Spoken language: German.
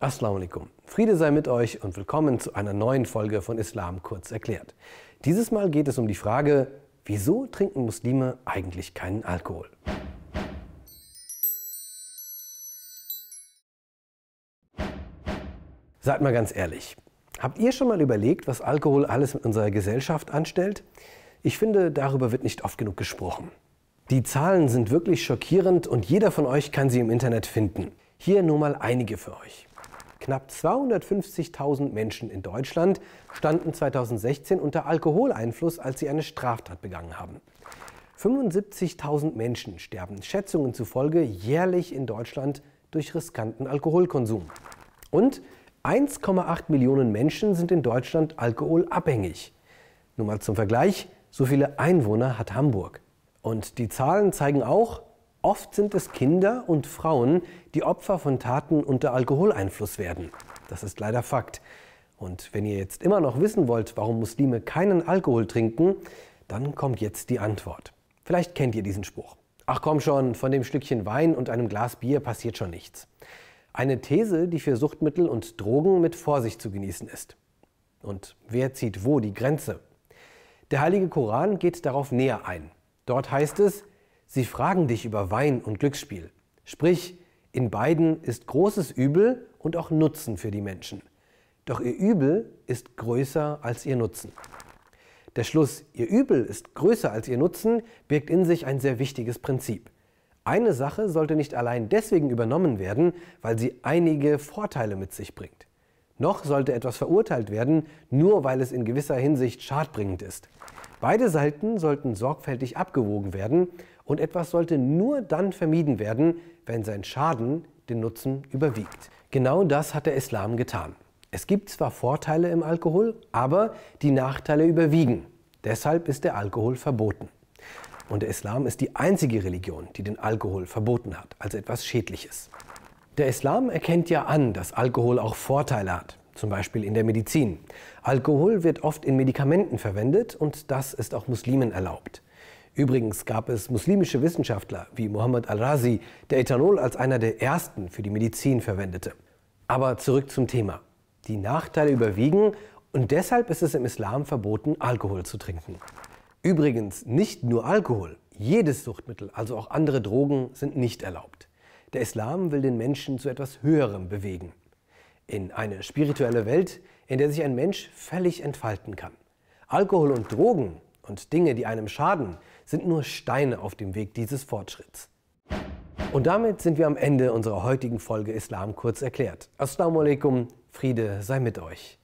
Assalamu alaikum. Friede sei mit euch und willkommen zu einer neuen Folge von Islam kurz erklärt. Dieses Mal geht es um die Frage, wieso trinken Muslime eigentlich keinen Alkohol? Seid mal ganz ehrlich, habt ihr schon mal überlegt, was Alkohol alles mit unserer Gesellschaft anstellt? Ich finde, darüber wird nicht oft genug gesprochen. Die Zahlen sind wirklich schockierend und jeder von euch kann sie im Internet finden. Hier nur mal einige für euch. Knapp 250.000 Menschen in Deutschland standen 2016 unter Alkoholeinfluss, als sie eine Straftat begangen haben. 75.000 Menschen sterben Schätzungen zufolge jährlich in Deutschland durch riskanten Alkoholkonsum. Und 1,8 Millionen Menschen sind in Deutschland alkoholabhängig. Nur mal zum Vergleich, so viele Einwohner hat Hamburg. Und die Zahlen zeigen auch, Oft sind es Kinder und Frauen, die Opfer von Taten unter Alkoholeinfluss werden. Das ist leider Fakt. Und wenn ihr jetzt immer noch wissen wollt, warum Muslime keinen Alkohol trinken, dann kommt jetzt die Antwort. Vielleicht kennt ihr diesen Spruch. Ach komm schon, von dem Stückchen Wein und einem Glas Bier passiert schon nichts. Eine These, die für Suchtmittel und Drogen mit Vorsicht zu genießen ist. Und wer zieht wo die Grenze? Der heilige Koran geht darauf näher ein. Dort heißt es, Sie fragen dich über Wein und Glücksspiel. Sprich, in beiden ist großes Übel und auch Nutzen für die Menschen. Doch ihr Übel ist größer als ihr Nutzen. Der Schluss, ihr Übel ist größer als ihr Nutzen, birgt in sich ein sehr wichtiges Prinzip. Eine Sache sollte nicht allein deswegen übernommen werden, weil sie einige Vorteile mit sich bringt. Noch sollte etwas verurteilt werden, nur weil es in gewisser Hinsicht schadbringend ist. Beide Seiten sollten sorgfältig abgewogen werden und etwas sollte nur dann vermieden werden, wenn sein Schaden den Nutzen überwiegt. Genau das hat der Islam getan. Es gibt zwar Vorteile im Alkohol, aber die Nachteile überwiegen. Deshalb ist der Alkohol verboten. Und der Islam ist die einzige Religion, die den Alkohol verboten hat, als etwas Schädliches. Der Islam erkennt ja an, dass Alkohol auch Vorteile hat, zum Beispiel in der Medizin. Alkohol wird oft in Medikamenten verwendet und das ist auch Muslimen erlaubt. Übrigens gab es muslimische Wissenschaftler wie Mohammed al-Razi, der Ethanol als einer der ersten für die Medizin verwendete. Aber zurück zum Thema. Die Nachteile überwiegen und deshalb ist es im Islam verboten, Alkohol zu trinken. Übrigens nicht nur Alkohol, jedes Suchtmittel, also auch andere Drogen, sind nicht erlaubt. Der Islam will den Menschen zu etwas Höherem bewegen. In eine spirituelle Welt, in der sich ein Mensch völlig entfalten kann. Alkohol und Drogen und Dinge, die einem schaden, sind nur Steine auf dem Weg dieses Fortschritts. Und damit sind wir am Ende unserer heutigen Folge Islam kurz erklärt. Assalamu alaikum, Friede sei mit euch.